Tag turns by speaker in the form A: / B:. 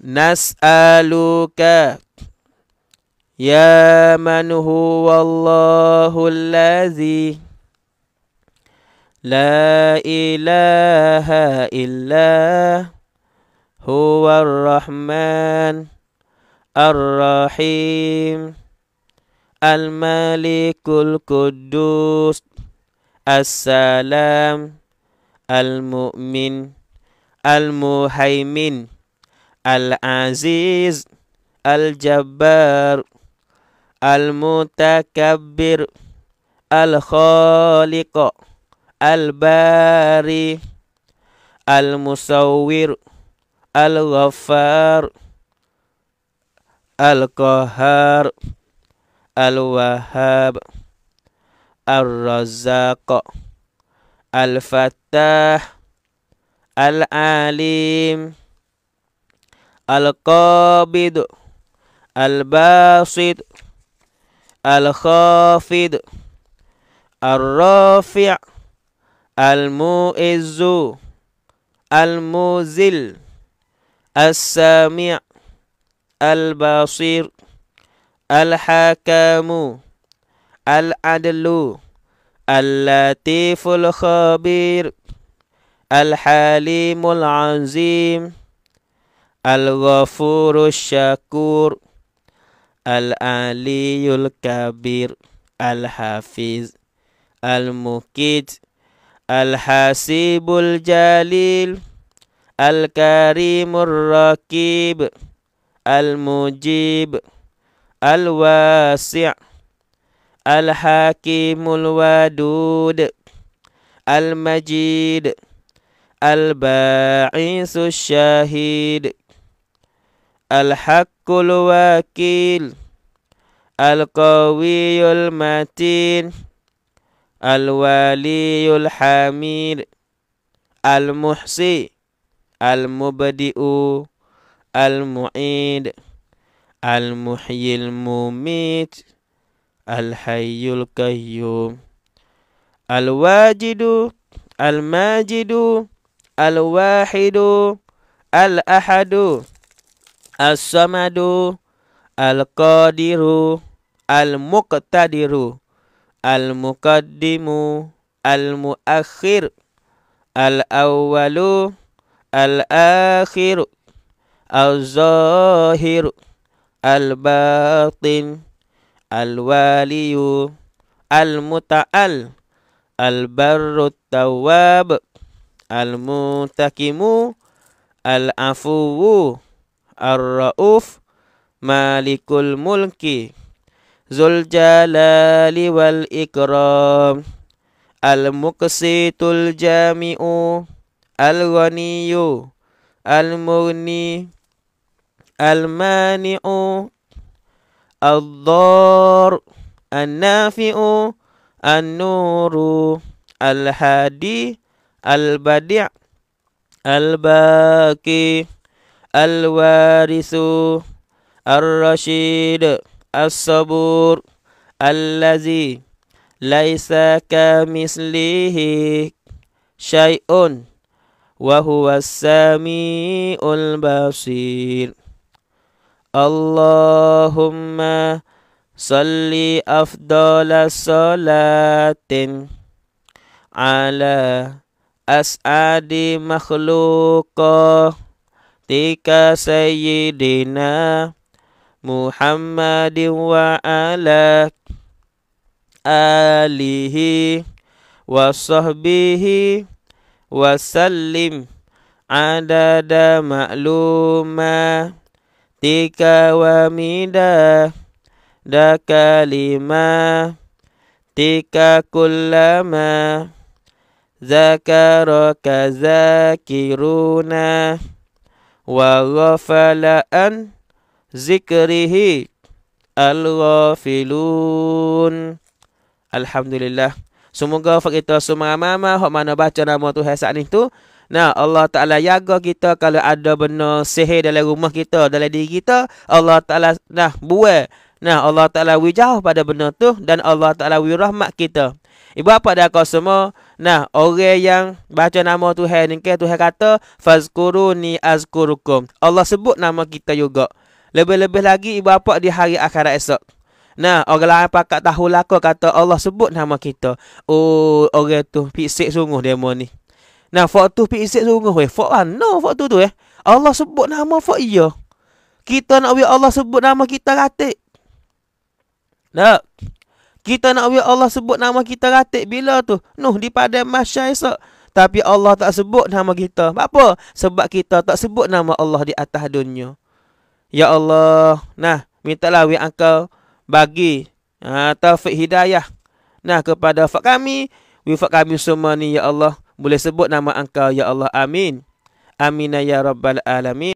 A: نسألك يا من هو الله الذي لا إله إلا هو الرحمن الرحيم الملك القدوس السلام المؤمن المهيمن العزيز الجبار المتكبر الخالق الباري المصور الغفار القهار الوهاب الرزاق الفتاح العليم القابض الباسط الخافض الرافع المؤز المزل السامع البصير الحكام العدل اللطيف الخبير الحليم العظيم Al-Ghafurus Syakur Al-Aliyul Kabir Al-Hafiz Al-Mukid Al-Hasibul Jalil Al-Karimur Rakib Al-Mujib Al-Wasi' Al-Hakimul Wadud Al-Majid Al-Ba'isus Syahid Syahid الحق الوكيل القوي المتين الولي الحميد المحصي المبدئ المعيد المحيي المميت الحي القيوم الواجد الماجد الواحد الأحد As-Samadu Al-Qadiru Al-Muqtadiru Al-Muqaddimu Al-Muakhir Al-Awwalu Al-Akhir Al-Zahir Al-Batin Al-Waliyu Al-Muta'al Al-Barut Tawab Al-Mutakimu Al-Afuwu Ar-Ra'uf Malikul Mulki Zul Jalali wal Ikram Al-Muqsitul Jami'u Al-Ghaniyu Al-Mughni Al-Mani'u الضار النافع النور الهادي البديع الباقي الوارث الرشيد الصبور الذي ليس كمثله شيء وهو السميع البصير اللهم صل أفضل صلاة على أسعد مخلوقه ذكر سيدنا محمد وعلى آله وصحبه وسلم عدد معلوماتك ومدى دا كلمة تك كلما ذكرك ذاكرونه Waghafala'an zikrihi al-ghafilun Alhamdulillah Semoga fak kita semua mama, Hok mana baca nama Tuhan saat ni tu Nah Allah Ta'ala jaga kita Kalau ada benda sihir dalam rumah kita Dalam diri kita Allah Ta'ala nah buat Nah Allah Ta'ala wijah pada benda tu Dan Allah Ta'ala wirahmat kita Ibu apa dah kau semua? Nah, orang yang baca nama Tuhan ni ke Tuhan kata fazkuruni azkurukum. Allah sebut nama kita juga. Lebih-lebih lagi ibu apa di hari akhirat esok. Nah, orang lain pakak tahu lah kata Allah sebut nama kita. Oh, orang tu pisik sungguh demo ni. Nah, fak tu pisik sungguh weh. fak ah, no fak tu tu eh. Allah sebut nama fak iya. Kita nak biar Allah sebut nama kita ratik. Nah. Kita nak biar Allah sebut nama kita ratik bila tu? Nuh di pada masya esok. Tapi Allah tak sebut nama kita. Apa? Sebab kita tak sebut nama Allah di atas dunia. Ya Allah. Nah, mintalah wi engkau bagi ha, taufik hidayah. Nah, kepada fak kami. Wi fak kami semua ni, Ya Allah. Boleh sebut nama engkau, Ya Allah. Amin. Amin ya Rabbal Alamin.